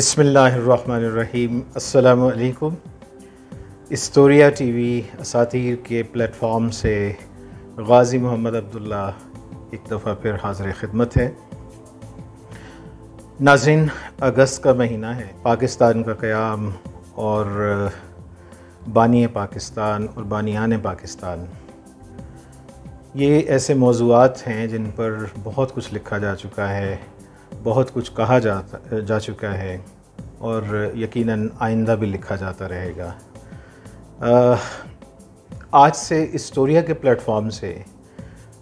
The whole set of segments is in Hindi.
बिसमीम् अल्लाम इस्तोरिया टी वी असातिर के प्लेटफॉर्म से गाज़ी मोहम्मद अब्दुल्ला एक दफ़ा फिर हाजिर ख़िदमत है नाजिन अगस्त का महीना है पाकिस्तान का क़्याम और बानी पाकिस्तान और बानियान पाकिस्तान ये ऐसे मौजूद हैं जिन पर बहुत कुछ लिखा जा चुका है बहुत कुछ कहा जाता जा चुका है और यकीनन आइंदा भी लिखा जाता रहेगा आज से इस्टोरिया के प्लेटफॉर्म से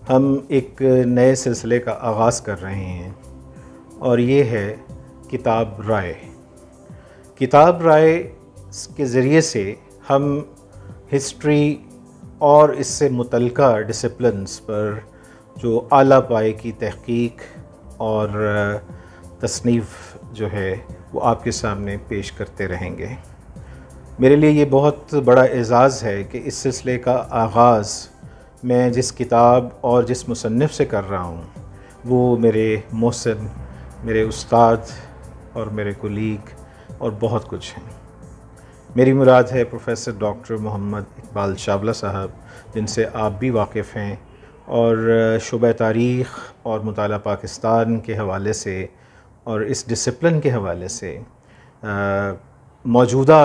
हम एक नए सिलसिले का आगाज़ कर रहे हैं और ये है किताब राय किताब राय के ज़रिए से हम हिस्ट्री और इससे मुतलका डिसिप्लिनस पर जो आला पाए की तहकीक और तसनीफ़ जो है वो आपके सामने पेश करते रहेंगे मेरे लिए ये बहुत बड़ा एज़ाज़ है कि इस सिलसिले का आगाज़ मैं जिस किताब और जिस मुसनफ़ से कर रहा हूँ वो मेरे मोहसिन मेरे उस्ताद और मेरे कुलीग और बहुत कुछ हैं मेरी मुराद है प्रोफेसर डॉक्टर मोहम्मद इकबाल चावला साहब जिनसे आप भी वाकिफ़ हैं और शुब तारीख़ और मताल पाकिस्तान के हवाले से और इस डिसप्लिन के हवाले से मौजूदा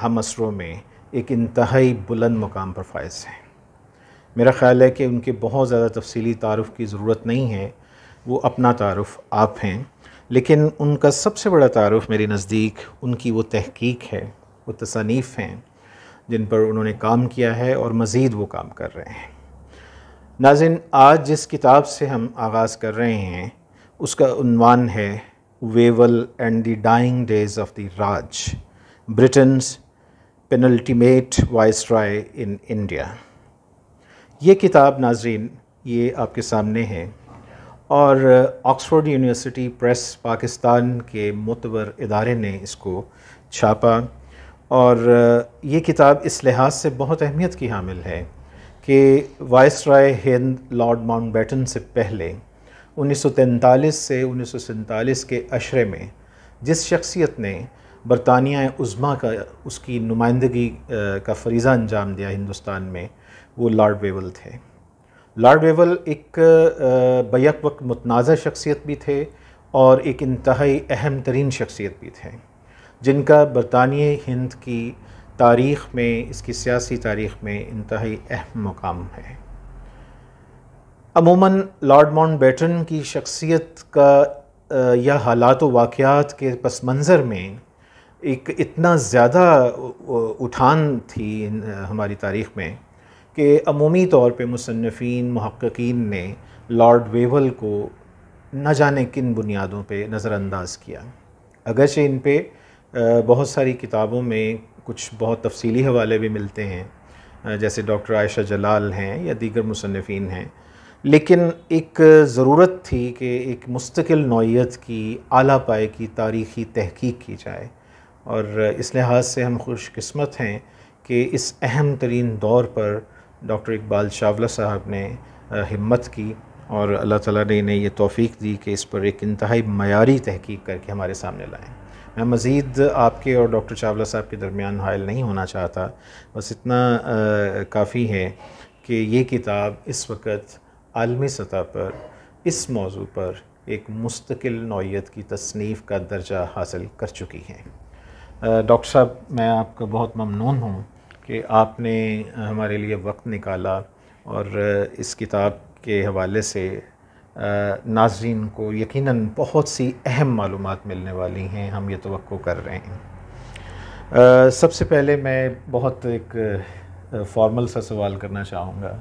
हम असरों में एक इंतहाई बुलंद मुकाम पर फायज़ हैं मेरा ख़्याल है कि उनके बहुत ज़्यादा तफसीली तारफ़ की ज़रूरत नहीं है वो अपना तारफ़ आप हैं लेकिन उनका सबसे बड़ा तारफ़ मेरे नज़दीक उनकी वो तहकीक है वो तसनीफ़ हैं जिन पर उन्होंने काम किया है और मज़ीद वो काम कर रहे हैं नाजिन आज जिस किताब से हम आगाज़ कर रहे हैं उसका उनवान है Wavell and the dying days of the Raj Britain's penultimate viceroy in India ये किताब नाजरीन ये आपके सामने है और ऑक्सफोर्ड यूनिवर्सिटी प्रेस पाकिस्तान के मुतवर इदारे ने इसको छापा और ये किताब इस लिहाज से बहुत अहमियत की हामिल है कि viceroy Hind Lord Mountbatten से पहले 1943 से उन्नीस के अशरे में जिस शख्सियत ने बरतानिया उज़मा का उसकी नुमाइंदगी का फरीज़ा अंजाम दिया हिंदुस्तान में वो लॉर्ड वेवल थे लॉर्ड वेवल एक बैक वक्त मतनाज़ शख्सियत भी थे और एक इंतहाई अहम तरीन शख्सियत भी थे जिनका बरतानिया हिंद की तारीख़ में इसकी सियासी तारीख़ में इंतहाई अहम मकाम है अमूमन लॉर्ड माउंट बैटन की शख्सियत का या हालात वाक़ात के पस मंज़र में एक इतना ज़्यादा उठान थी हमारी तारीख़ में कि अमूमी तौर पर मुसनफ़ीन महक्कीन ने लॉर्ड वेवल को न जाने किन बुनियादों पर नज़रअंदाज किया अगरचे इन पर बहुत सारी किताबों में कुछ बहुत तफसीली हवाले भी मिलते हैं जैसे डॉक्टर आयशा जलाल हैं या दीगर मुसनफिन हैं लेकिन एक ज़रूरत थी कि एक मुस्तकिल नौीयत की आला पाए की तारीख़ी तहकीक की जाए और इस लिहाज से हम खुशकस्मत हैं कि इस अहम तरीन दौर पर डॉक्टर इकबाल चावला साहब ने हिम्मत की और अल्लाह ताला ने इन्हें ये तोफ़ी दी कि इस पर एक इंतहाई मयारी तहकीक करके हमारे सामने लाएँ मैं मज़ीद आपके और डॉक्टर चावला साहब के दरमियान हायल नहीं होना चाहता बस इतना काफ़ी है कि ये किताब इस वक्त आलमी सतह पर इस मौजू पर एक मुस्तकिल नौीयत की तसनीफ़ का दर्जा हासिल कर चुकी है डॉक्टर साहब मैं आपका बहुत ममनून हूँ कि आपने हमारे लिए वक्त निकाला और इस किताब के हवाले से नाजरन को यकीन बहुत सी अहम मालूम मिलने वाली हैं हम ये तो कर रहे हैं सबसे पहले मैं बहुत एक फॉर्मल सा सवाल करना चाहूँगा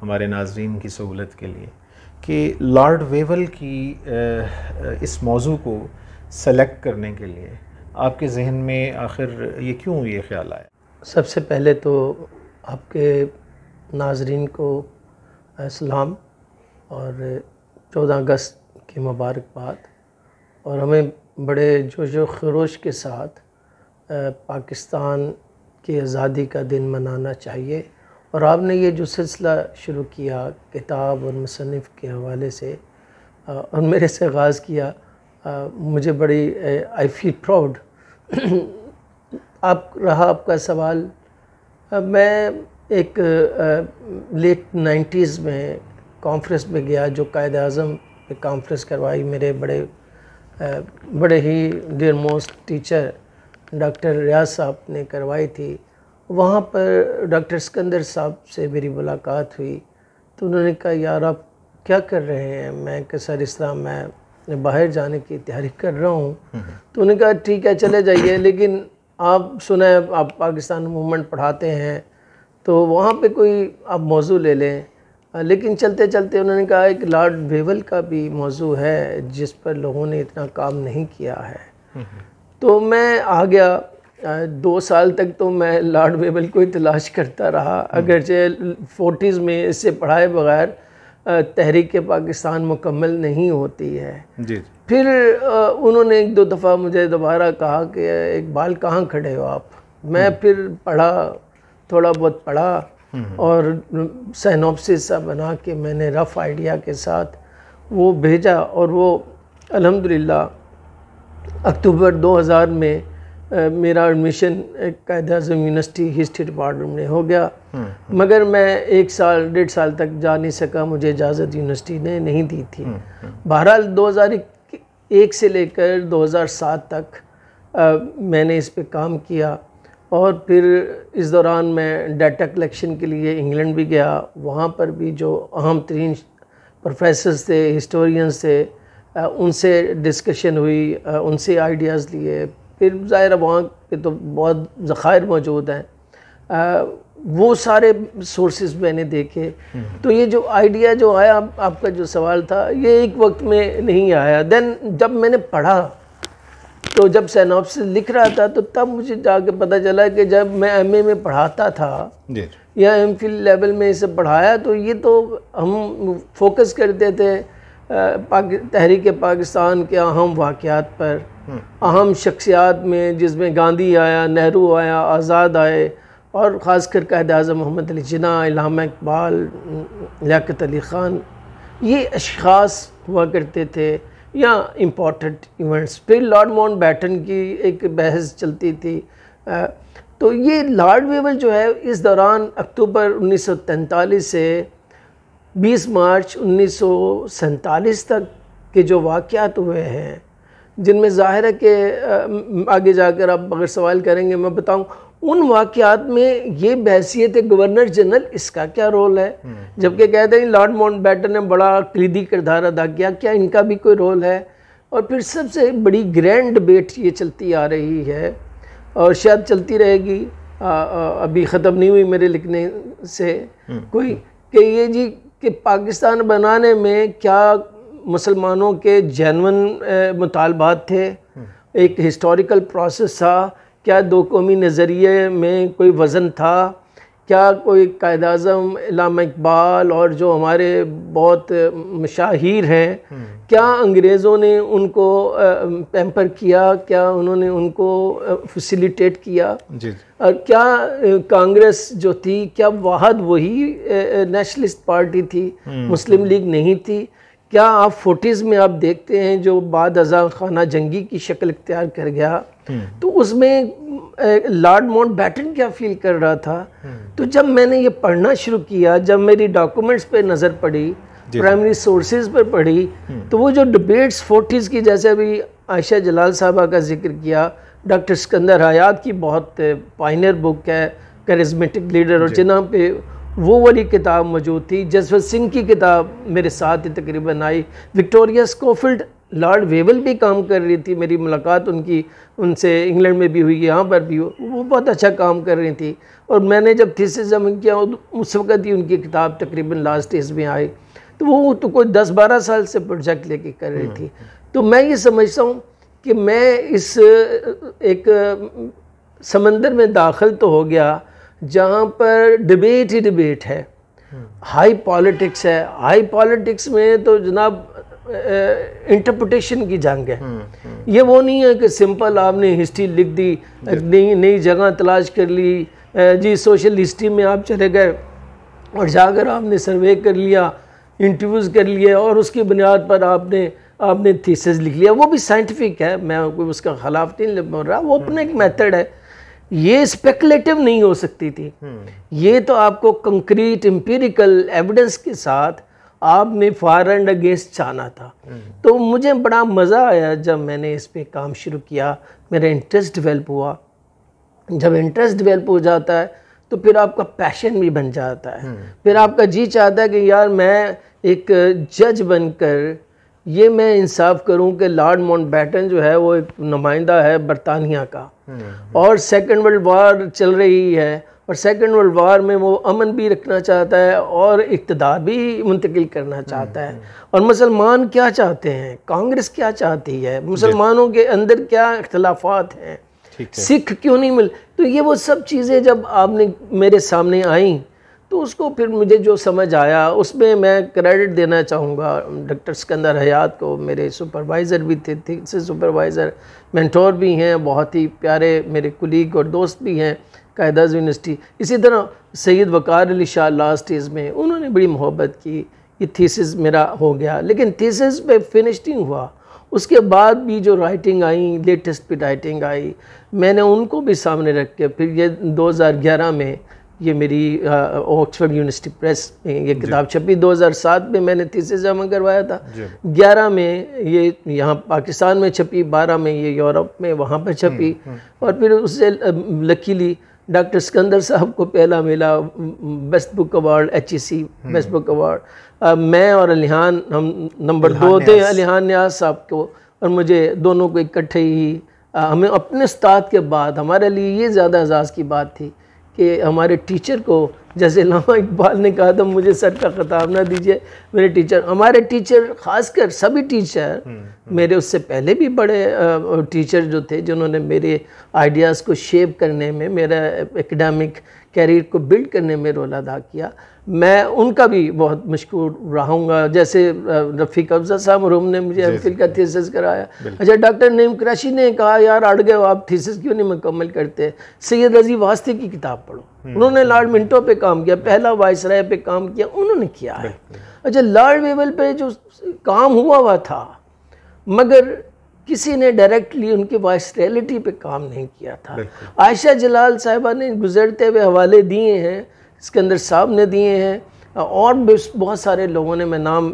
हमारे नाजरन की सहूलत के लिए कि लॉर्ड वेवल की इस मौजू को सेलेक्ट करने के लिए आपके जहन में आखिर ये क्यों ये ख्याल आया सबसे पहले तो आपके नाजरन को सलाम और चौदह अगस्त की मुबारकबाद और हमें बड़े जोश खरोश के साथ पाकिस्तान की आज़ादी का दिन मनाना चाहिए और आपने ये जो सिलसिला शुरू किया किताब और मुसनफ़ के हवाले से और मेरे से आगाज़ किया मुझे बड़ी आई फील प्राउड आप रहा आपका सवाल मैं एक लेट नाइन्टीज़ में कॉन्फ्रेंस में गया जो कायद अज़म ने कॉन्फ्रेंस करवाई मेरे बड़े बड़े ही डर मोस्ट टीचर डॉक्टर रियाज साहब ने करवाई थी वहाँ पर डॉक्टर सिकंदर साहब से मेरी मुलाकात हुई तो उन्होंने कहा यार आप क्या कर रहे हैं मैं कह सर इस तरह मैं बाहर जाने की तैयारी कर रहा हूँ हम्म। तो उन्होंने कहा ठीक है चले जाइए लेकिन आप सुना है आप पाकिस्तान मूवमेंट पढ़ाते हैं तो वहाँ पे कोई आप मौजू ले लें लेकिन चलते चलते उन्होंने कहा एक लॉर्ड वेवल का भी मौजू है जिस पर लोगों ने इतना काम नहीं किया है हम्म। तो मैं आ गया दो साल तक तो मैं लॉर्ड बेबल को ही तलाश करता रहा हम्म। अगरचे फोर्टीज़ में इससे पढ़ाए बगैर तहरीक पाकिस्तान मुकम्मल नहीं होती है जी फिर उन्होंने एक दो दफ़ा मुझे दोबारा कहा कि एक बाल कहाँ खड़े हो आप मैं हम्म। फिर पढ़ा थोड़ा बहुत पढ़ा हम्म। और सैनोपसिस सा बना के मैंने रफ़ आइडिया के साथ वो भेजा और वो अल्हम्दुलिल्लाह अक्टूबर 2000 में आ, मेरा एडमिशन कायद अजम यूनिवर्सिटी हिस्ट्री डिपार्टमेंट में हो गया हम्म, हम्म। मगर मैं एक साल डेढ़ साल तक जा नहीं सका मुझे इजाज़त यूनिवर्सिटी ने नहीं दी थी बहरहाल 2001 से लेकर 2007 तक आ, मैंने इस पर काम किया और फिर इस दौरान मैं डाटा कलेक्शन के लिए इंग्लैंड भी गया वहाँ पर भी जो अहम तरीन प्रोफेसर्स थे हिस्टोरियंस थे उनसे डिस्कशन हुई उनसे आइडियाज़ लिए फिर ज़ाहिर वहाँ पे तो बहुत ज़खायर मौजूद हैं वो सारे सोर्सेज मैंने देखे हम्म। तो ये जो आइडिया जो आया आपका जो सवाल था ये एक वक्त में नहीं आया देन जब मैंने पढ़ा तो जब सैनॉप्स लिख रहा था तो तब मुझे जाके पता चला कि जब मैं एम में पढ़ाता था या एम फिल लेवल में इसे पढ़ाया तो ये तो हम फोकस करते थे पाकि, तहरीक पाकिस्तान के अहम वाक़ात पर हम्म। अहम शख्सियात में जिसमें गांधी आया नेहरू आया आज़ाद आए और ख़ास कर कैद अजम मोहम्मद अली जना इलामा इकबाल लियात अली ख़ान ये अशास हुआ करते थे या इम्पॉर्टेंट इवेंट्स फिर लॉर्ड बैटन की एक बहस चलती थी तो ये लॉर्ड वेवल जो है इस दौरान अक्टूबर 1943 से 20 मार्च उन्नीस तक के जो वाक़ात हुए हैं जिनमें ज़ाहिर है कि आगे जाकर आप अगर सवाल करेंगे मैं बताऊं उन वाक़ात में ये बहसीत गवर्नर जनरल इसका क्या रोल है हम्म, हम्म। जबकि कहते हैं लॉर्ड माउंट बैटन ने बड़ा कलीदी किरदार अदा किया क्या इनका भी कोई रोल है और फिर सबसे बड़ी ग्रैंड डिबेट ये चलती आ रही है और शायद चलती रहेगी आ, आ, अभी ख़त्म नहीं हुई मेरे लिखने से हम्म, कोई कि ये जी कि पाकिस्तान बनाने में क्या मुसलमानों के जैन मुतालबात थे एक हिस्टोरिकल प्रोसेस था क्या दो कौमी नज़रिए में कोई वज़न था क्या कोई कायद अजम इलाम इकबाल और जो हमारे बहुत मशाहिर हैं क्या अंग्रेज़ों ने उनको पैम्पर किया क्या उन्होंने उनको फैसिलिटेट किया और क्या कांग्रेस जो थी क्या वाहद वही नेशनलिस्ट पार्टी थी हम्म। मुस्लिम लीग नहीं थी क्या आप फोटीज़ में आप देखते हैं जो बाद अजा खाना जंगी की शक्ल इख्तियार कर गया हम्म। तो उसमें लॉर्ड माउंट बैटन क्या फील कर रहा था हम्म। तो जब मैंने ये पढ़ना शुरू किया जब मेरी डॉक्यूमेंट्स पे नज़र पड़ी प्राइमरी सोर्सेज पर पढ़ी हम्म। तो वो जो डिबेट्स फोर्टीज़ की जैसे अभी आयशा जलाल साहबा का जिक्र किया डॉक्टर सिकंदर हयात की बहुत पाइनर बुक है करिज्मेटिक लीडर और जिन्हों पे वो वाली किताब मौजूद थी जसवंत सिंह की किताब मेरे साथ ही तकरीबन आई विक्टोरिया स्कोफिल्ड लॉर्ड वेवल भी काम कर रही थी मेरी मुलाकात उनकी उनसे इंग्लैंड में भी हुई यहाँ पर भी हुई वो बहुत अच्छा काम कर रही थी और मैंने जब से जमा किया उस वक़्त ही उनकी किताब तकरीबन लास्ट डेज में आई तो वो तो कोई दस बारह साल से प्रोजेक्ट लेके कर रही थी हम्म, हम्म। तो मैं ये समझता हूँ कि मैं इस एक समंदर में दाखिल तो हो गया जहाँ पर डिबेट ही डिबेट है हाई पॉलिटिक्स है हाई पॉलिटिक्स में तो जनाब इंटरप्रटेशन की जंग है हम्म, हम्म। ये वो नहीं है कि सिंपल आपने हिस्ट्री लिख दी नई नई जगह तलाश कर ली जी सोशल हिस्ट्री में आप चले गए और जाकर आपने सर्वे कर लिया इंटरव्यूज़ कर लिए और उसकी बुनियाद पर आपने आपने थीसिस लिख लिया वो भी साइंटिफिक है मैं उसका खिलाफ नहीं बोल रहा वो अपना एक मेथड हम्म। है ये स्पेकुलेटिव नहीं हो सकती थी हम्म। ये तो आपको कंक्रीट एम्पेरिकल एविडेंस के साथ आपने फार एंड अगेंस्ट जाना था हम्म। तो मुझे बड़ा मज़ा आया जब मैंने इस पर काम शुरू किया मेरा इंटरेस्ट डिवेल्प हुआ जब इंटरेस्ट डिवेल्प हो जाता है तो फिर आपका पैशन भी बन जाता है हम्म। फिर आपका जी चाहता है कि यार मैं एक जज बनकर ये मैं इंसाफ करूं कि लॉर्ड बैटन जो है वो एक नुमाइंदा है बरतानिया का Hmm. और सेकेंड वर्ल्ड वार चल रही है और सेकेंड वर्ल्ड वार में वो अमन भी रखना चाहता है और इकतदार भी मुंतकिल करना चाहता है hmm. और मुसलमान क्या चाहते हैं कांग्रेस क्या चाहती है मुसलमानों के अंदर क्या अख्तलाफात हैं सिख क्यों नहीं मिल तो ये वो सब चीज़ें जब आपने मेरे सामने आई तो उसको फिर मुझे जो समझ आया उसमें मैं क्रेडिट देना चाहूँगा डॉक्टर सिकंदर हयात को मेरे सुपरवाइज़र भी थे से सुपरवाइज़र मैंटोर भी हैं बहुत ही प्यारे मेरे कुलीग और दोस्त भी हैं कायदाज यूनिवर्सिटी इसी तरह सैयद वकार अली शाह लास्ट ईज़ में उन्होंने बड़ी मोहब्बत की ये थीसिस मेरा हो गया लेकिन थीसिस पे फिनिश नहीं हुआ उसके बाद भी जो राइटिंग आई लेटेस्ट भी राइटिंग आई मैंने उनको भी सामने रख के फिर ये 2011 में ये मेरी ऑक्सफर्ड यूनिवर्सिटी प्रेस में ये किताब छपी 2007 में मैंने तीसरे जमा करवाया था 11 में ये यहाँ पाकिस्तान में छपी 12 में ये यूरोप में वहाँ पर छपी हम्म, हम्म। और फिर उससे लकीली डॉक्टर सिकंदर साहब को पहला मिला best book award H E C best book award मैं और अलिहान हम नंबर दो थे अलिहान न्याज साहब को और मुझे दोनों को इकट्ठे ही हमें अपने उस्ताद के बाद हमारे लिए ये ज़्यादा एजाज़ की बात थी कि हमारे टीचर को जैसे लामा इकबाल ने कहा था मुझे सर का खताब ना दीजिए मेरे टीचर हमारे टीचर खासकर सभी टीचर हम्म, हम्म। मेरे उससे पहले भी बड़े टीचर जो थे जिन्होंने मेरे आइडियाज़ को शेप करने में मेरा एकेडमिक कैरियर को बिल्ड करने में रोल अदा किया मैं उनका भी बहुत मशहूर रहूँगा जैसे रफ़ीक अफजा साहब रूम ने मुझे एम का थीसिस कराया अच्छा डॉक्टर नीम क्रैशी ने कहा यार अड़ गए आप थीसिस क्यों नहीं मुकम्मल करते सैयद अजी वास्ते की किताब पढ़ो हम्म। उन्होंने लॉर्ड मिंटो पे काम किया पहला वाइस राय पर काम किया उन्होंने किया है अच्छा लॉर्ड वेवल पर जो काम हुआ हुआ था मगर किसी ने डायरेक्टली उनकी रियलिटी पे काम नहीं किया था आयशा जलाल साहिबा ने गुजरते हुए हवाले दिए हैं अंदर साहब ने दिए हैं और भी बहुत सारे लोगों ने मैं नाम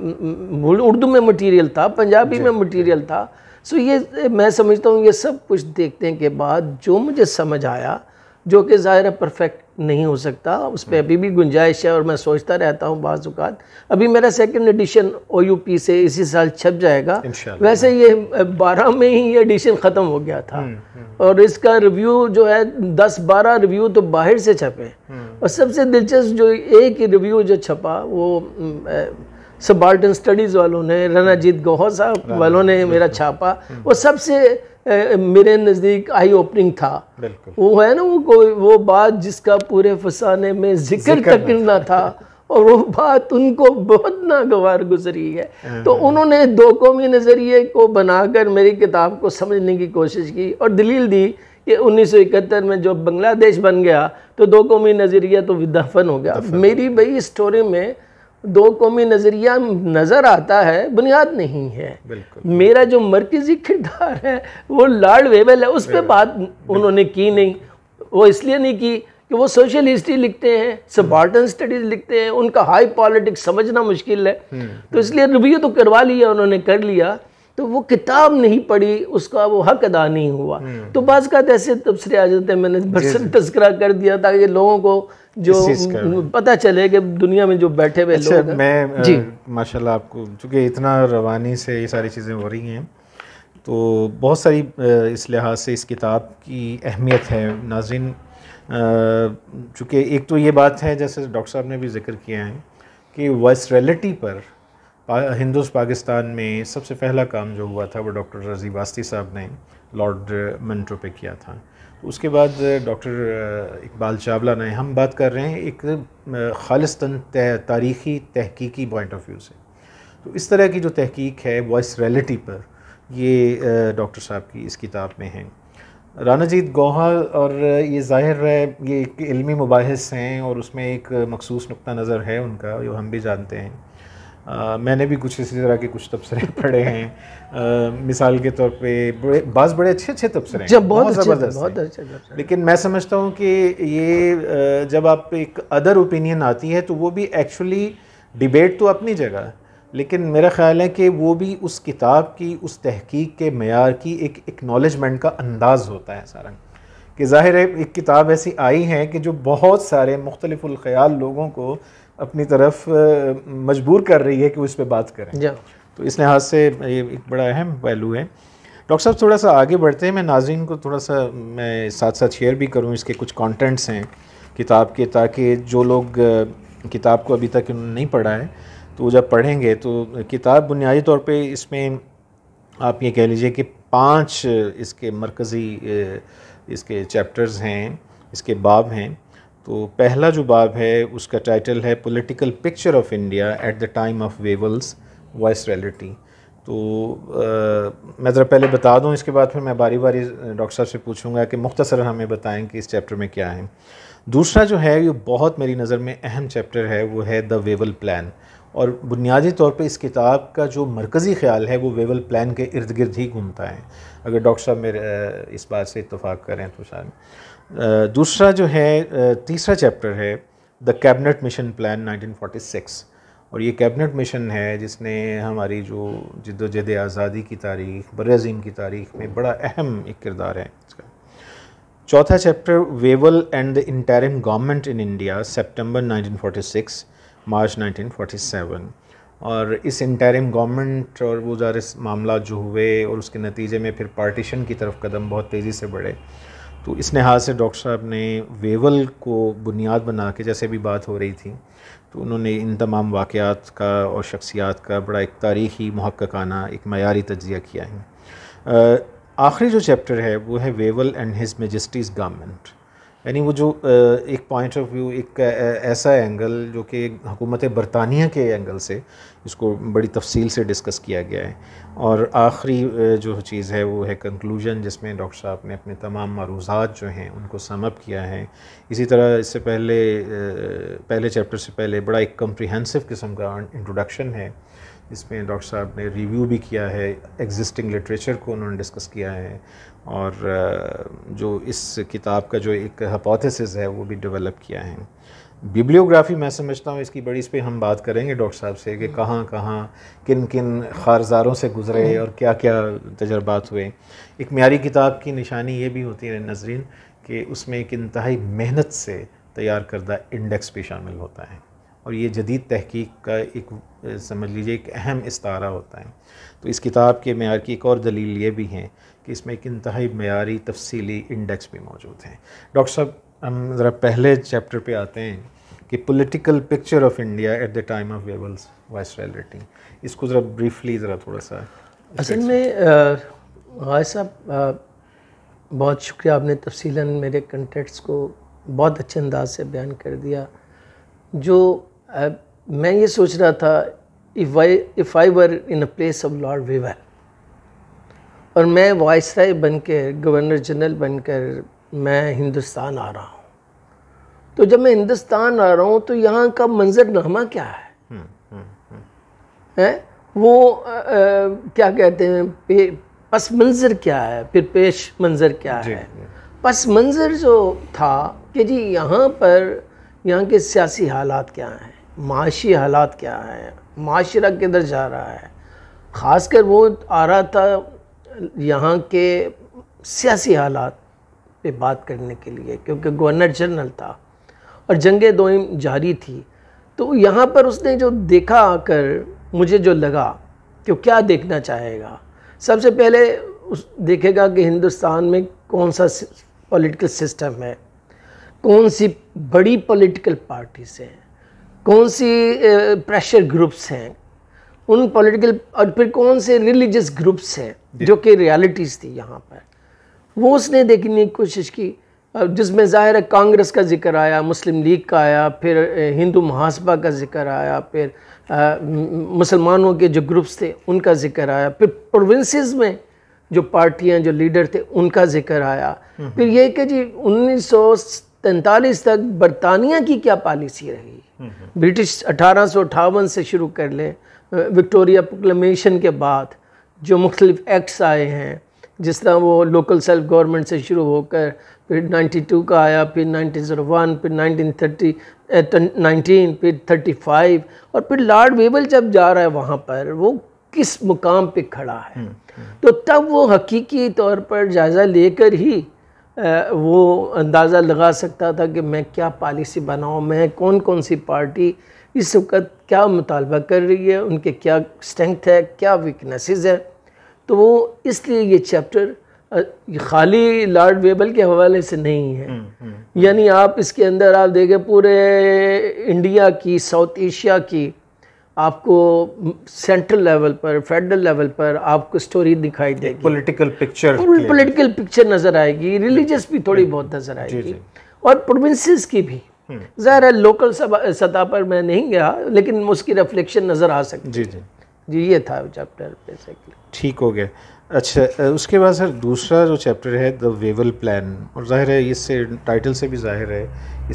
उर्दू में मटेरियल था पंजाबी में मटेरियल था सो ये मैं समझता हूँ ये सब कुछ देखने के बाद जो मुझे समझ आया जो कि ज़ाहिर परफेक्ट नहीं हो सकता उस पर हम्म। अभी भी गुंजाइश है और मैं सोचता रहता हूँ बाज़ात अभी मेरा सेकंड एडिशन ओ से इसी साल छप जाएगा वैसे ये बारह में ही ये एडिशन ख़त्म हो गया था हम्म, हम्म। और इसका रिव्यू जो है दस बारह रिव्यू तो बाहर से छपे और सबसे दिलचस्प जो एक रिव्यू जो छपा वो सबाल्टन स्टडीज़ वालों ने रनाजीत गौहर साहब वालों ने मेरा छापा वो सबसे मेरे नज़दीक आई ओपनिंग था वो है ना वो कोई वो बात जिसका पूरे फसाने में जिक्र तक ना था और वो बात उनको बहुत नागवार गुजरी है हाँ, तो हाँ। उन्होंने दो कौमी नज़रिए को बनाकर मेरी किताब को समझने की कोशिश की और दलील दी कि 1971 में जब बांग्लादेश बन गया तो दो कौमी नज़रिया तो दफन हो गया मेरी भाई स्टोरी में दो कौमी नज़रिया नज़र आता है बुनियाद नहीं है मेरा जो मरकज़ी किरदार है वो लाड वेबल है उस पर बात उन्होंने की नहीं वो इसलिए नहीं की कि वो सोशल हिस्ट्री लिखते हैं सबार्टन स्टडीज़ लिखते हैं उनका हाई पॉलिटिक्स समझना मुश्किल है हम्म, तो हम्म। इसलिए रिव्यू तो करवा लिया उन्होंने कर लिया तो वो किताब नहीं पढ़ी उसका वो हक अदा नहीं हुआ हम्म। तो बाज़ का ऐसे तबसरे आ जाते हैं मैंने बस तस्करा कर दिया ताकि लोगों को जो पता चले कि दुनिया में जो बैठे हुए अच्छा, लोग मैं जी माशाल्लाह आपको चूँकि इतना रवानी से ये सारी चीज़ें हो रही हैं तो बहुत सारी इस लिहाज से इस किताब की अहमियत है नाजिन चूँकि एक तो ये बात है जैसे डॉक्टर साहब ने भी जिक्र किया है कि वॉइसरेलिटी पर हिंदुस पाकिस्तान में सबसे पहला काम जो हुआ था वो डॉक्टर रजी वास्ती साहब ने लॉर्ड मंटो पे किया था उसके बाद डॉक्टर इकबाल चावला ने हम बात कर रहे हैं एक खालिस्तन तह, तारीखी तहकीकी पॉइंट ऑफ व्यू से तो इस तरह की जो तहकीक है वॉइस रैलिटी पर ये डॉक्टर साहब की इस किताब में है रानाजीत गोहा और ये जाहिर है ये एक इलमी मुबास हैं और उसमें एक मखसूस नुक़ नज़र है उनका जो हम भी जानते हैं आ, मैंने भी कुछ इसी तरह के कुछ तबसरे पढ़े हैं आ, मिसाल के तौर पे बाज़ बड़े अच्छे अच्छे तबसरे जब बहुत ज़बरदस्त बहुत अच्छे लेकिन मैं समझता हूँ कि ये जब आप एक अदर ओपिनियन आती है तो वो भी एक्चुअली डिबेट तो अपनी जगह लेकिन मेरा ख्याल है कि वो भी उस किताब की उस तहकीक के मैार की एक एक्नॉलेजमेंट का अंदाज़ होता है सारा कि ज़ाहिर है एक किताब ऐसी आई है कि जो बहुत सारे ख़याल लोगों को अपनी तरफ मजबूर कर रही है कि वो इस पर बात करें तो इस लिहाज से ये एक बड़ा अहम पहलू है डॉक्टर साहब थोड़ा सा आगे बढ़ते हैं मैं नाजिन को थोड़ा सा मैं साथ साथ शेयर भी करूँ इसके कुछ कॉन्टेंट्स हैं किताब के ताकि जो लोग किताब को अभी तक उन्होंने नहीं पढ़ा है तो जब पढ़ेंगे तो किताब बुनियादी तौर पे इसमें आप ये कह लीजिए कि पांच इसके मरकज़ी इसके चैप्टर्स हैं इसके बाब हैं तो पहला जो बाब है उसका टाइटल है political picture of India at the time of Wavell's viceroyalty तो आ, मैं ज़रा पहले बता दूं इसके बाद फिर मैं बारी बारी डॉक्टर साहब से पूछूंगा कि मुख्तसर हमें बताएं कि इस चैप्टर में क्या है दूसरा जो है ये बहुत मेरी नज़र में अहम चैप्टर है वो है द वेवल प्लान और बुनियादी तौर पे इस किताब का जो मरकज़ी ख्याल है वो वेवल प्लान के इर्द गिर्द ही घूमता है अगर डॉक्टर साहब मेरे इस बात से इतफाक़ करें तो शायद दूसरा जो है तीसरा चैप्टर है द कैबिनेट मिशन प्लान 1946 और ये कैबिनेट मिशन है जिसने हमारी जो जद्दोजहद आज़ादी की तारीख बरअीम की तारीख में बड़ा अहम एक किरदार है इसका चौथा chapter Wavell and the interim government in India सितंबर 1946 मार्च 1947 और इस इंटरिम गवर्नमेंट और वो ज़्यादा मामला जो हुए और उसके नतीजे में फिर पार्टीशन की तरफ कदम बहुत तेज़ी से बढ़े तो इस लिहाज से डॉक्टर साहब ने वेवल को बुनियाद बना के जैसे भी बात हो रही थी तो उन्होंने इन तमाम वाक़ात का और शख्सियात का बड़ा एक तारीख़ी महक्काना एक मैारी तजिया किया है आखिरी जो चैप्टर है वो है Wavell and his majesty's government यानी वो जो एक पॉइंट ऑफ व्यू एक ऐसा एंगल जो कि हुकूमत बरतानिया के एंगल से इसको बड़ी तफसील से डिस्कस किया गया है और आखिरी जो चीज़ है वो है कंक्लूजन जिसमें डॉक्टर साहब ने अपने तमाम मरूजात जो हैं उनको समअप किया है इसी तरह इससे पहले पहले चैप्टर से पहले बड़ा एक कम्प्रीहेंसिव किस्म का इंट्रोडक्शन है इसमें डॉक्टर साहब ने रिव्यू भी किया है एग्जिस्टिंग लिटरेचर को उन्होंने डिस्कस किया है और जो इस किताब का जो एक हपोथेसिस है वो भी डेवलप किया है बिब्लियोग्राफी मैं समझता हूँ इसकी बड़ी इस पर हम बात करेंगे डॉक्टर साहब से कि कहाँ कहाँ किन किन खारजारों से गुजरे हम्म। और क्या क्या तजर्बात हुए एक म्यारी किताब की निशानी ये भी होती है नजरिन कि उसमें एक इंतहाई मेहनत से तैयार करदा इंडेक्स भी शामिल होता है और ये जदीद तहकीक का एक समझ लीजिए एक अहम इस होता है तो इस किताब के मैार की एक और दलील ये भी हैं कि इसमें एक इंतहाई मैारी तफसली इंडेक्स भी मौजूद हैं डॉक्टर साहब हम ज़रा पहले चैप्टर पर आते हैं कि political picture of India at the time of Wavell's viceroyalty इसको ज़रा ब्रीफली ज़रा थोड़ा सा असल में गाय साहब बहुत शुक्रिया आपने तफसीला मेरे कंटेंट्स को बहुत अच्छे अंदाज से बयान कर दिया जो आ, मैं ये सोच रहा था if I, if I were in a place of Lord Wavell और मैं राय बनकर गवर्नर जनरल बनकर मैं हिंदुस्तान आ रहा हूँ तो जब मैं हिंदुस्तान आ रहा हूँ तो यहाँ का मंजरनामा क्या है हम्म, हम्म, हम्म। हैं वो आ, आ, क्या कहते हैं पस मंज़र क्या है फिर पेश मंज़र क्या है पस मंज़र जो था कि जी यहाँ पर यहाँ के सियासी हालात क्या हैं माशी हालात क्या हैं माशरा किधर जा रहा है ख़ासकर वो आ रहा था यहाँ के सियासी हालात पे बात करने के लिए क्योंकि गवर्नर जनरल था और जंग दोम जारी थी तो यहाँ पर उसने जो देखा आकर मुझे जो लगा कि क्या देखना चाहेगा सबसे पहले उस देखेगा कि हिंदुस्तान में कौन सा पॉलिटिकल सिस्टम है कौन सी बड़ी पॉलिटिकल पार्टीज़ हैं कौन सी प्रेशर ग्रुप्स हैं उन पॉलिटिकल और फिर कौन से रिलीजियस ग्रुप्स हैं जो कि रियलिटीज़ थी यहाँ पर वो उसने देखने की कोशिश की जिसमें ज़ाहिर है कांग्रेस का जिक्र आया मुस्लिम लीग का आया फिर हिंदू महासभा का जिक्र आया फिर मुसलमानों के जो ग्रुप्स थे उनका जिक्र आया फिर प्रोविंसेस में जो पार्टियां जो लीडर थे उनका जिक्र आया हम्म। फिर ये कि जी उन्नीस तक बरतानिया की क्या पॉलिसी रही ब्रिटिश अठारह से शुरू कर लें विक्टोरिया प्रोक्लेमेशन के बाद जो मुख्तलिफ एक्ट्स आए हैं जिस तरह वो लोकल सेल्फ गवर्नमेंट से शुरू होकर फिर 92 का आया फिर 1901 फिर 1930 19 तो फिर 35 और फिर लॉर्ड वेबल जब जा रहा है वहाँ पर वो किस मुकाम पे खड़ा है हम्म, हम्म। तो तब वो हकीकी तौर पर जायज़ा लेकर ही वो अंदाज़ा लगा सकता था कि मैं क्या पॉलिसी बनाऊँ मैं कौन कौन सी पार्टी इस वक्त क्या मुतालबा कर रही है उनके क्या स्ट्रेंथ है क्या वीकनेसेस है तो वो इसलिए ये चैप्टर खाली लॉर्ड वेबल के हवाले से नहीं है हम्म, हम्म, हम्म। यानी आप इसके अंदर आप देखें पूरे इंडिया की साउथ एशिया की आपको सेंट्रल लेवल पर फेडरल लेवल पर आपको स्टोरी दिखाई देगी पॉलिटिकल पिक्चर पॉलिटिकल पिक्चर नज़र आएगी रिलीजियस भी थोड़ी बहुत नज़र आएगी और प्रोविंसेस की भी हम्म। ज़ाहिर है लोकल सतह पर मैं नहीं गया लेकिन उसकी रिफ्लेक्शन नज़र आ सकती जी जी जी ये था चैप्टर बेसिकली ठीक हो गया अच्छा उसके बाद सर दूसरा जो चैप्टर है द वेवल प्लान और ज़ाहिर है इससे टाइटल से भी जाहिर है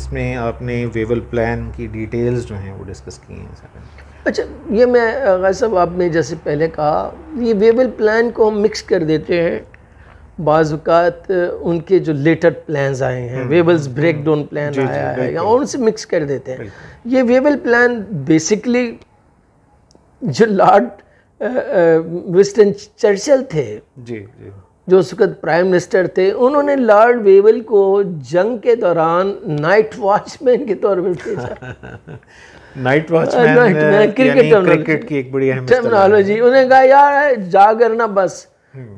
इसमें आपने वेवल प्लान की डिटेल्स जो हैं वो डिस्कस की हैं सर अच्छा ये मैं गाय साहब आपने जैसे पहले कहा ये वेबल प्लान को हम मिक्स कर देते हैं बाज़ात उनके जो लेटर प्लान्स आए हैं हम्म, वेबल्स हम्म, ब्रेक डाउन हम्म। प्लान आया है या और उनसे मिक्स कर देते हैं ये वेबल प्लान बेसिकली जो लॉर्ड विस्टन चर्चल थे जी जी जो उस वक्त प्राइम मिनिस्टर थे उन्होंने लॉर्ड वेवल को जंग के दौरान नाइट वॉचमैन के तौर पर भेजा नाइट वॉचमैन क्रिकेट क्रिकेट की एक बड़ी टर्मिनोलॉजी उन्होंने कहा यार जागरना बस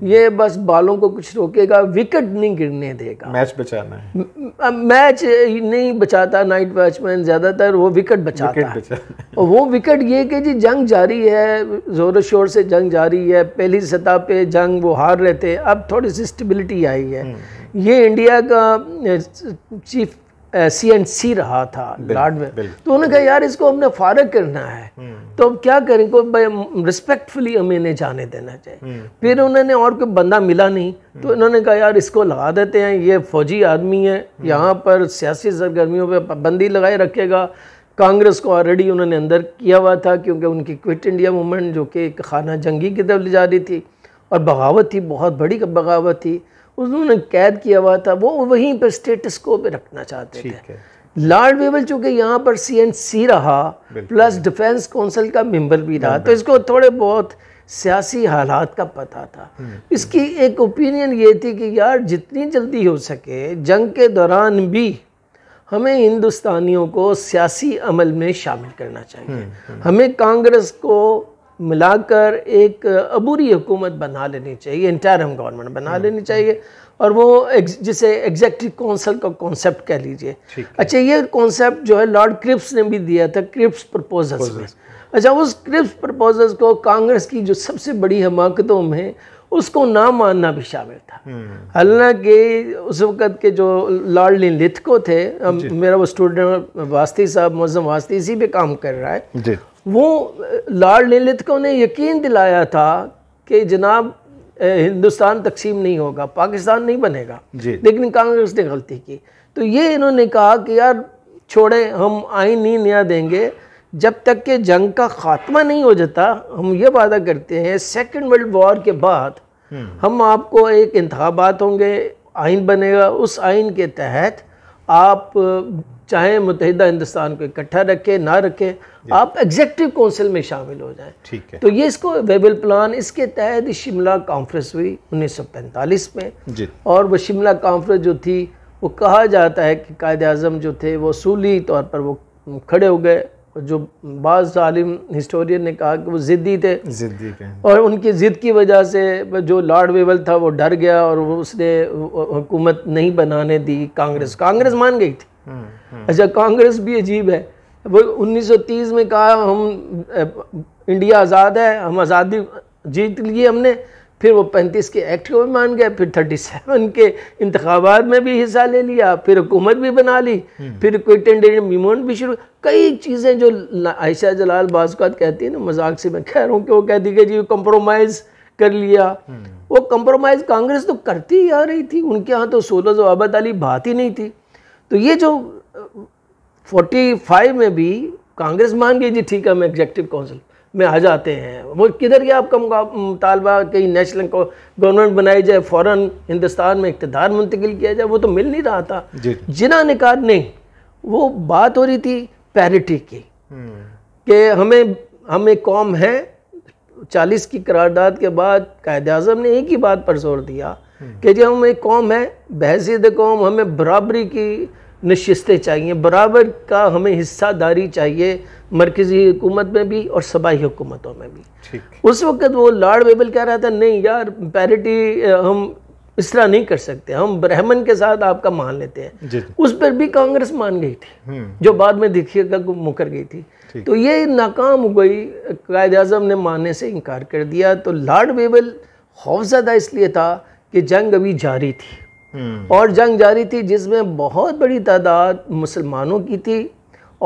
ये बस बालों को कुछ रोकेगा विकेट नहीं गिरने देगा मैच बचाना है मैच नहीं बचाता नाइट बैट्समैन ज़्यादातर वो विकेट बचाता विकेट है बचाना। वो विकेट ये कि जी जंग जारी है ज़ोर शोर से जंग जारी है पहली सतह पे जंग वो हार रहे थे अब थोड़ी सी स्टेबिलिटी आई है हम्म। ये इंडिया का चीफ सी एंड सी रहा था लॉर्ड में तो उन्होंने कहा यार इसको हमने फारग करना है हम्म। तो अब क्या करें को रिस्पेक्टफुली हमें इन्हें जाने देना चाहिए हम्म। फिर उन्होंने और कोई बंदा मिला नहीं तो इन्होंने हम्म। कहा यार इसको लगा देते हैं ये फौजी आदमी है यहाँ पर सियासी सरगर्मियों पर पाबंदी लगाए रखेगा कांग्रेस को ऑलरेडी उन्होंने अंदर किया हुआ था क्योंकि उनकी क्विट इंडिया मूवमेंट जो कि खाना जंगी की तरफ ले जा रही थी और बगावत थी बहुत बड़ी बगावत थी उन्होंने कैद किया हुआ था वो वहीं पर स्टेटस को पे रखना चाहते थे लॉर्ड वेबल चूंकि यहाँ पर सी एन सी रहा प्लस डिफेंस काउंसिल का मेंबर भी रहा तो इसको थोड़े बहुत सियासी हालात का पता था हम्म। इसकी एक ओपिनियन ये थी कि यार जितनी जल्दी हो सके जंग के दौरान भी हमें हिंदुस्तानियों को सियासी अमल में शामिल करना चाहिए हम्म, हम्म। हमें कांग्रेस को मिलाकर एक अबूरी हुकूमत बना लेनी चाहिए इंटरम गवर्नमेंट बना हम्म, लेनी हम्म। चाहिए और वो जिसे एग्जैक्टिव काउंसिल का कॉन्सेप्ट कह लीजिए अच्छा ये कॉन्सेप्ट जो है लॉर्ड क्रिप्स ने भी दिया था क्रिप्स प्रपोजल्स में अच्छा उस क्रिप्स प्रपोजल्स को कांग्रेस की जो सबसे बड़ी हमाकतों में उसको ना मानना भी शामिल था हम्म। हालांकि उस वक़्त के जो लॉर्ड लिथको थे मेरा वो स्टूडेंट वास्ती साहब मौजम वास्ती इसी पे काम कर रहा है वो लॉर्ड नीलिथकों ने यकीन दिलाया था कि जनाब हिंदुस्तान तकसीम नहीं होगा पाकिस्तान नहीं बनेगा लेकिन कांग्रेस ने गलती की तो ये इन्होंने कहा कि यार छोड़ें हम आइन नहीं नया देंगे जब तक के जंग का खात्मा नहीं हो जाता हम ये वादा करते हैं सेकेंड वर्ल्ड वॉर के बाद हम्म। हम आपको एक इंतबात होंगे आइन बनेगा उस आइन के तहत आप चाहे मुतहदा हिंदुस्तान को इकट्ठा रखे ना रखे आप एग्जेक्टिव काउंसिल में शामिल हो जाए ठीक है तो ये इसको वेबल प्लान इसके तहत शिमला कॉन्फ्रेंस हुई 1945 में और वो शिमला कॉन्फ्रेंस जो थी वो कहा जाता है कि कायद अजम जो थे वो असूली तौर पर वो खड़े हो गए जो बाज़ हिस्टोरियन ने कहा कि वो ज़िद्दी थे ज़िद्दी थे और उनकी ज़िद की वजह से जो लॉर्ड वेवल था वो डर गया और वो उसने हुकूमत नहीं बनाने दी कांग्रेस हम्म। कांग्रेस मान गई थी हम्म, हम्म। अच्छा कांग्रेस भी अजीब है वो 1930 में कहा हम इंडिया आज़ाद है हम आज़ादी जीत लिए हमने फिर वो पैंतीस के एक्ट को भी मान गया फिर थर्टी सेवन के इंतबात में भी हिस्सा ले लिया फिर हुकूमत भी बना ली हम्म। फिर कोई टेंडेड मीमोन भी शुरू कई चीज़ें जो आयशा जलाल बाजत कहती है ना मजाक से मैं कह रहा हूँ कि वो कहती गई जी कम्प्रोमाइज़ कर लिया हम्म। वो कम्प्रोमाइज़ कांग्रेस तो करती ही आ रही थी उनके यहाँ तो सोलह जवाबत अली बात ही नहीं थी तो ये जो फोर्टी फाइव में भी कांग्रेस मान गई जी ठीक है मैं एग्जेक्टिव काउंसिल में आ जाते हैं वो किधर गया आपका मुतालबा कहीं नेशनल गवर्नमेंट बनाई जाए फ़ौर हिंदुस्तान में इकतदार तो मुंतकिल किया जाए वो तो मिल नहीं रहा था जिना निकाल नहीं वो बात हो रही थी पैरिटी की हम्म। कि हमें हम एक कौम है चालीस की करारदाद के बाद कायद अजम ने एक ही बात पर जोर दिया हम्म। कि जी हम एक कौम है बहसीद कौम हमें बराबरी की नशस्तें चाहिए बराबर का हमें हिस्सादारी चाहिए मरकज़ी हुकूमत में भी और सबाही हुकूमतों में भी उस वक्त वो लॉर्ड बेबल कह रहा था नहीं यार पैरिटी हम इस तरह नहीं कर सकते हम ब्राह्मण के साथ आपका मान लेते हैं उस पर भी कांग्रेस मान गई थी हम्म। जो बाद में देखिएगा मुकर गई थी तो ये नाकाम हो गई कायद अजम ने मानने से इनकार कर दिया तो लॉर्ड बेबल खौफजदा इसलिए था कि जंग अभी जारी थी हम्म। और जंग जारी थी जिसमें बहुत बड़ी तादाद मुसलमानों की थी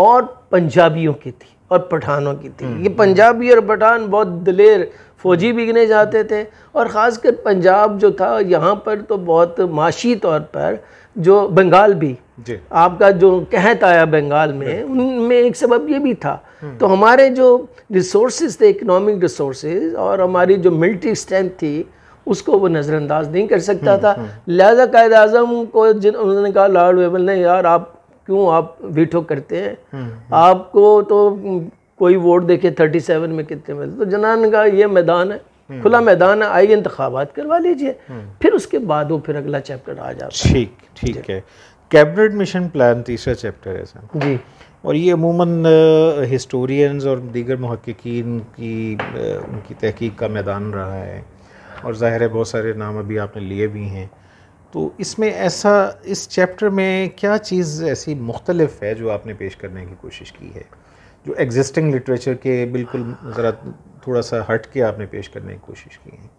और पंजाबियों की थी और पठानों की थी हम्म। ये पंजाबी और पठान बहुत दिलेर फौजी भी गिने जाते थे और ख़ासकर पंजाब जो था यहाँ पर तो बहुत माशी तौर पर जो बंगाल भी आपका जो कहत आया बंगाल में उनमें एक सबब ये भी था हम्म। तो हमारे जो रिसोर्स थे इकनॉमिक रिसोर्स और हमारी जो मिल्ट्री स्ट्रेंथ थी उसको वो नज़रअंदाज नहीं कर सकता हम्म, था हम्म। लिहाजा कायद अजम को जिन उन्होंने कहा लॉर्ड वेबल ने यार आप क्यों आप वीटो करते हैं हम्म, आपको तो कोई वोट देखे थर्टी सेवन में कितने मिलते तो जना का ये मैदान है खुला मैदान है आइए इंतबात करवा लीजिए फिर उसके बाद वो फिर अगला चैप्टर आ जाता है ठीक ठीक है कैबिनेट मिशन प्लान तीसरा चैप्टर है सर जी और ये अमूमन हिस्टोरियंस और दीगर महक्कीन की उनकी तहकीक का मैदान रहा है और ज़ाहिर है बहुत सारे नाम अभी आपने लिए भी हैं तो इसमें ऐसा इस चैप्टर में क्या चीज़ ऐसी मुख्तलफ है जो आपने पेश करने की कोशिश की है जो एग्जिस्टिंग लिटरेचर के बिल्कुल ज़रा थोड़ा सा हट के आपने पेश करने की कोशिश की है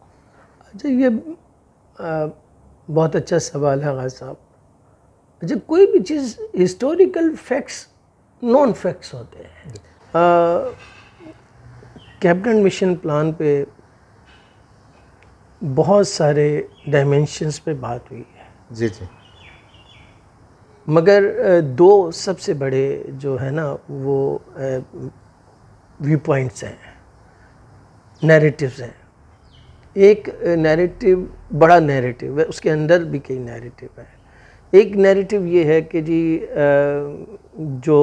अच्छा ये आ, बहुत अच्छा सवाल है गाज साहब अच्छा कोई भी चीज़ हिस्टोरिकल फैक्ट्स नॉन फैक्ट्स होते हैं कैप्टन मिशन प्लान पे बहुत सारे डायमेंशंस पे बात हुई है जी जी मगर दो सबसे बड़े जो है ना वो व्यू पॉइंट्स हैं नैरेटिव्स हैं एक नैरेटिव बड़ा नैरेटिव है उसके अंदर भी कई नैरेटिव हैं एक नैरेटिव ये है कि जी जो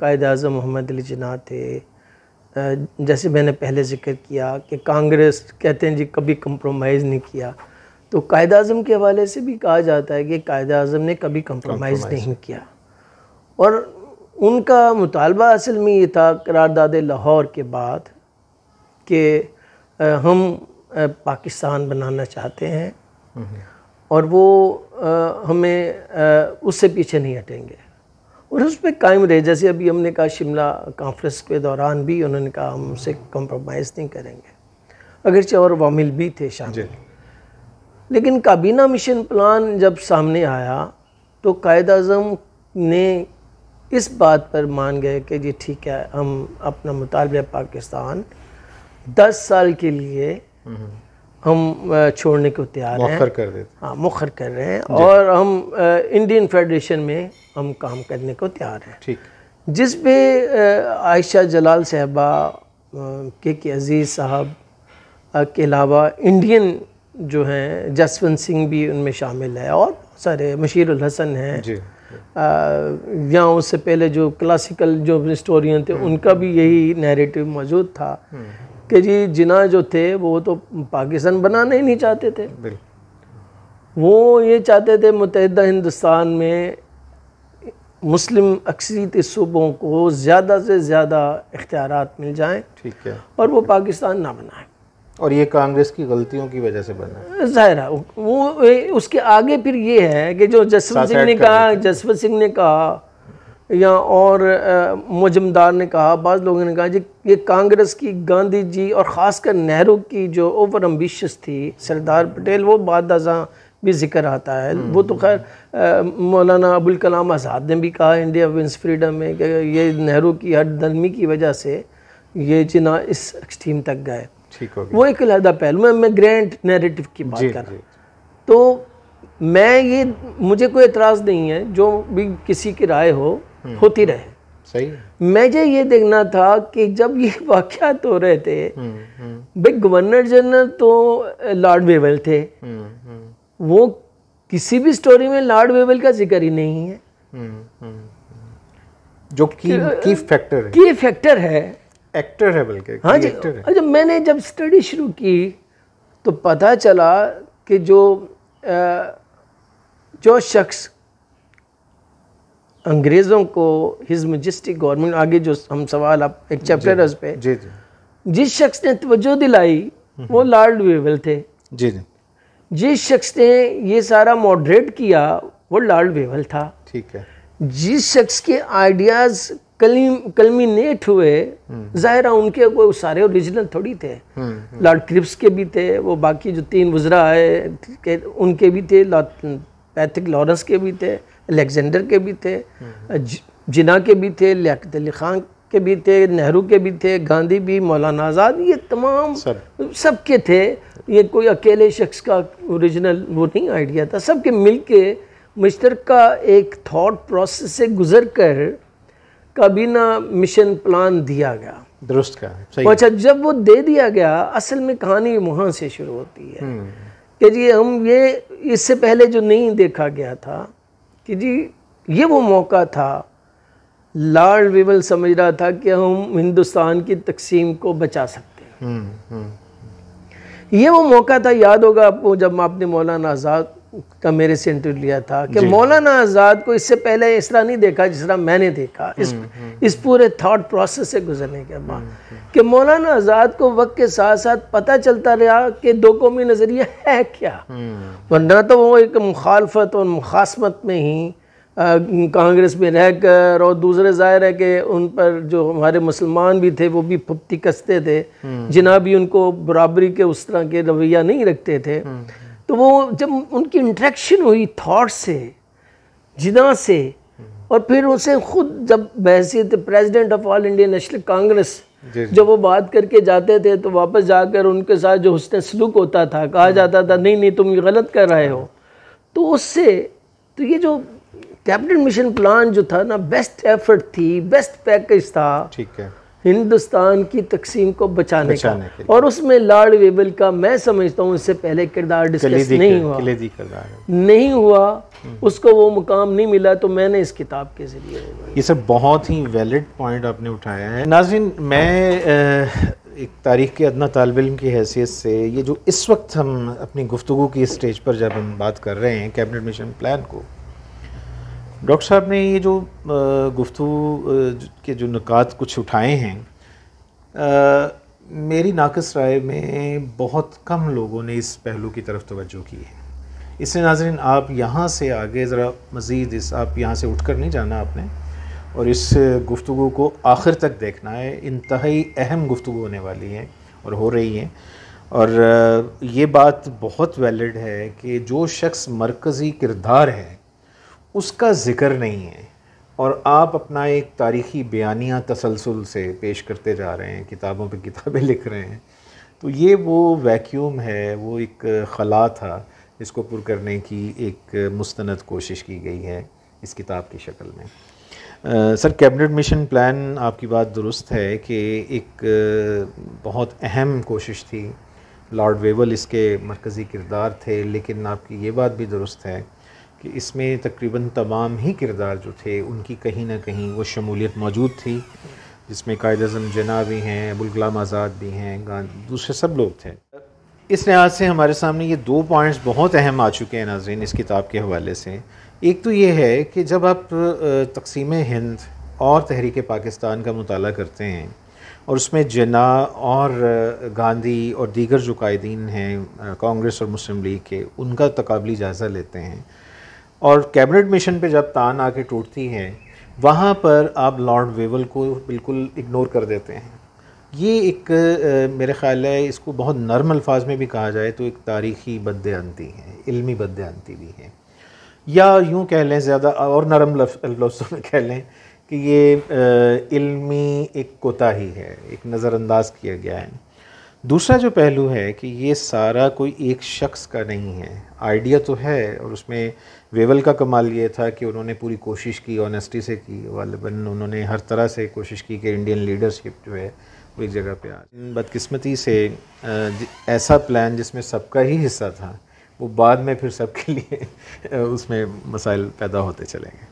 कायद अजम मोहम्मद अली जना थे जैसे मैंने पहले जिक्र किया कि कांग्रेस कहते हैं जी कभी कंप्रोमाइज़ नहीं किया तो कायद अजम के हवाले से भी कहा जाता है कि कायद अजम ने कभी कंप्रोमाइज़ नहीं किया और उनका मुतालबा असल में ये था करारदाद लाहौर के बाद कि हम पाकिस्तान बनाना चाहते हैं हम्म। और वो हमें उससे पीछे नहीं हटेंगे और उस पर कायम रहे जैसे अभी हमने कहा शिमला कॉन्फ्रेंस के दौरान भी उन्होंने कहा हम उसे कम्प्रोमाइज़ नहीं करेंगे अगरचे और वामिल भी थे शामिल लेकिन काबीना मिशन प्लान जब सामने आया तो कायद अजम ने इस बात पर मान गए कि जी ठीक है हम अपना मुतालबा पाकिस्तान दस साल के लिए हम छोड़ने को तैयार हैं कर देते हाँ मुखर कर रहे हैं और हम इंडियन फेडरेशन में हम काम करने को तैयार हैं ठीक जिस पे आयशा जलाल साहबा के के अजीज़ साहब के अलावा इंडियन जो हैं जसवंत सिंह भी उनमें शामिल है और सारे मशीर हसन हैं या उससे पहले जो क्लासिकल जो हिस्टोरियन थे हम्म। उनका भी यही नैरेटिव मौजूद था हम्म। कि जी जिना जो थे वो तो पाकिस्तान बनाना ही नहीं चाहते थे वो ये चाहते थे मुतहदा हिंदुस्तान में मुस्लिम अक्सरीती सूबों को ज़्यादा से ज़्यादा इख्तियार मिल जाएँ ठीक है और वो पाकिस्तान ना बनाए और ये कांग्रेस की गलतियों की वजह से बना ज़ाहिर है वो ए, उसके आगे फिर ये है कि जो जसवंत सिंह ने कहा जसवंत सिंह ने कहा या और मुजमदार ने कहा बाज़ लोगों ने कहा जी ये कांग्रेस की गांधी जी और ख़ासकर नेहरू की जो ओवर अम्बिश थी सरदार पटेल वो बाद भी जिक्र आता है वो तो खैर मौलाना अबुल कलाम आज़ाद ने भी कहा इंडिया विंस फ्रीडम में कि ये नेहरू की हर दलमी की वजह से ये चिना इस एक्सट्रीम तक गए वो एक अलहदा पहलू है मैं ग्रैंड नेरेटिव की बात कर रहा हूँ तो मैं ये मुझे कोई एतराज़ नहीं है जो भी किसी की राय हो हम्म। होती रहे सही मुझे ये देखना था कि जब ये वाक्यात हो रहे थे भाई हम्म, हम्म। गवर्नर जनरल तो लॉर्ड वेवल थे हुँ, हुँ. वो किसी भी स्टोरी में लॉर्ड वेबल का जिक्र ही नहीं है हम्म, हम्म, हम्म। जो की की फैक्टर है की फैक्टर है एक्टर है बल्कि हाँ जी एक्टर है। जब मैंने जब स्टडी शुरू की तो पता चला कि जो आ, जो शख्स अंग्रेज़ों को हिज मजिस्टिक गवर्नमेंट आगे जो हम सवाल आप एक चैप्टर है उस पर जिस शख्स ने तवज्जो दिलाई वो लॉर्ड वेबल थे जी जी जिस शख्स ने ये सारा मॉडरेट किया वो लॉर्ड वेवल था ठीक है जिस शख्स के आइडियाज कलमिनेट हुए हम्म। ज़ाहिर उनके वो सारे ओरिजिनल थोड़ी थे लॉर्ड हम्म, क्रिप्स हम्म। के भी थे वो बाकी जो तीन वज्रा आए उनके भी थे पैथिक लॉरेंस के भी थे अलेक्जेंडर के भी थे जिना के भी थे लियात अली खान के भी थे नेहरू के भी थे गांधी भी मौलाना आज़ाद ये तमाम सब के थे ये कोई अकेले शख्स का ओरिजिनल वो नहीं आइडिया था सब के मिल के मिस्टर का एक थॉट प्रोसेस से गुजर कर काबीना मिशन प्लान दिया गया दुरुस्त का सही अच्छा जब वो दे दिया गया असल में कहानी वहाँ से शुरू होती है हम्म। कि जी हम ये इससे पहले जो नहीं देखा गया था कि जी ये वो मौका था लॉर्ड विमल समझ रहा था कि हम हिंदुस्तान की तकसीम को बचा सकते हैं हम्म, हम्म। ये वो मौका था याद होगा आपको जब आपने मौलाना आज़ाद का मेरे से इंटरव्यू लिया था कि मौलाना आज़ाद को इससे पहले इस तरह नहीं देखा जिस तरह मैंने देखा इस हम्म, इस पूरे थॉट प्रोसेस से गुजरने के बाद कि मौलाना आज़ाद को वक्त के साथ साथ पता चलता रहा कि दो कौमी नज़रिया है क्या वरना तो वो एक मुखालफत और मुखासमत में ही कांग्रेस में रहकर और दूसरे ज़ाहिर है कि उन पर जो हमारे मुसलमान भी थे वो भी फुप्ती कसते थे हम्म। जिना भी उनको बराबरी के उस तरह के रवैया नहीं रखते थे हम्म। तो वो जब उनकी इंट्रैक्शन हुई थाट से जिना से हम्म। और फिर उसे खुद जब बहसीत president of All India National Congress जब वो बात करके जाते थे तो वापस जाकर उनके साथ जो हसन सलूक होता था कहा जाता था नहीं नहीं तुम ये गलत कर रहे हो तो उससे तो ये जो कैबिनेट मिशन प्लान जो था ना बेस्ट एफर्ट थी बेस्ट पैकेज था ठीक है हिंदुस्तान की तकसीम को बचाने, बचाने का और उसमें लॉर्ड वेबल का मैं समझता हूँ इससे पहले किरदार डिस्कस नहीं हुआ नहीं हम्म। हुआ उसको वो मुकाम नहीं मिला तो मैंने इस किताब के जरिए ये सर बहुत ही वैलिड पॉइंट आपने उठाया है नाजिन मैं एक तारीख के अदना तालब इम की हैसियत से ये जो इस वक्त हम अपनी गुफ्तु की स्टेज पर जब हम बात कर रहे हैं कैबिनेट मिशन प्लान को डॉक्टर साहब ने ये जो गुफ्तु के जो नकात कुछ उठाए हैं आ, मेरी नाकस राय में बहुत कम लोगों ने इस पहलू की तरफ तोज्जो की है इससे नाजरन आप यहाँ से आगे ज़रा मज़ीद इस आप यहाँ से उठ कर नहीं जाना आपने और इस गुफ्तु को आखिर तक देखना है इंतहाई अहम गुफ्तु होने वाली है और हो रही है और ये बात बहुत वैलिड है कि जो शख्स मरकज़ी किरदार है उसका ज़िक्र नहीं है और आप अपना एक तारीख़ी बयानिया तसलसल से पेश करते जा रहे हैं किताबों पर किताबें लिख रहे हैं तो ये वो वैक्यूम है वो एक खला था इसको पुर करने की एक मुस्तंद कोशिश की गई है इस किताब की शक्ल में आ, सर कैबिनेट मिशन प्लान आपकी बात दुरुस्त है कि एक बहुत अहम कोशिश थी लॉर्ड वेवल इसके मरकज़ी किरदार थे लेकिन आपकी ये बात भी दुरुस्त है कि इसमें तकरीबन तमाम ही किरदार जो थे उनकी कहीं ना कहीं वो शमूलियत मौजूद थी जिसमें कायद अजम जना भी हैं अबुलकलाम आज़ाद भी हैं गांधी दूसरे सब लोग थे इस लिहाज से हमारे सामने ये दो पॉइंट्स बहुत अहम आ चुके हैं नाजरन इस किताब के हवाले से एक तो ये है कि जब आप तकसीम हिंद और तहरीक पाकिस्तान का मताल करते हैं और उसमें जना और गांधी और दीगर जो कायदीन हैं कांग्रेस और मुस्लिम लीग के उनका तकबली जायज़ा लेते हैं और कैबिनेट मिशन पे जब तान आके टूटती है वहाँ पर आप लॉर्ड वेवल को बिल्कुल इग्नोर कर देते हैं ये एक मेरे ख़्याल है इसको बहुत नर्म अल्फाज में भी कहा जाए तो एक तारीखी बदती है इल्मी बदती भी है या यूँ कह लें ज़्यादा और नरम लफ्ज़ों में कह लें कि ये आ, इल्मी एक कोताही है एक नज़रअंदाज किया गया है दूसरा जो पहलू है कि ये सारा कोई एक शख्स का नहीं है आइडिया तो है और उसमें वेवल का कमाल ये था कि उन्होंने पूरी कोशिश की ऑनेस्टी से की वालबन उन्होंने हर तरह से कोशिश की कि इंडियन लीडरशिप जो है वो एक जगह पे आ बदकिस्मती से ऐसा प्लान जिसमें सबका ही हिस्सा था वो बाद में फिर सबके लिए उसमें मसाइल पैदा होते चले गए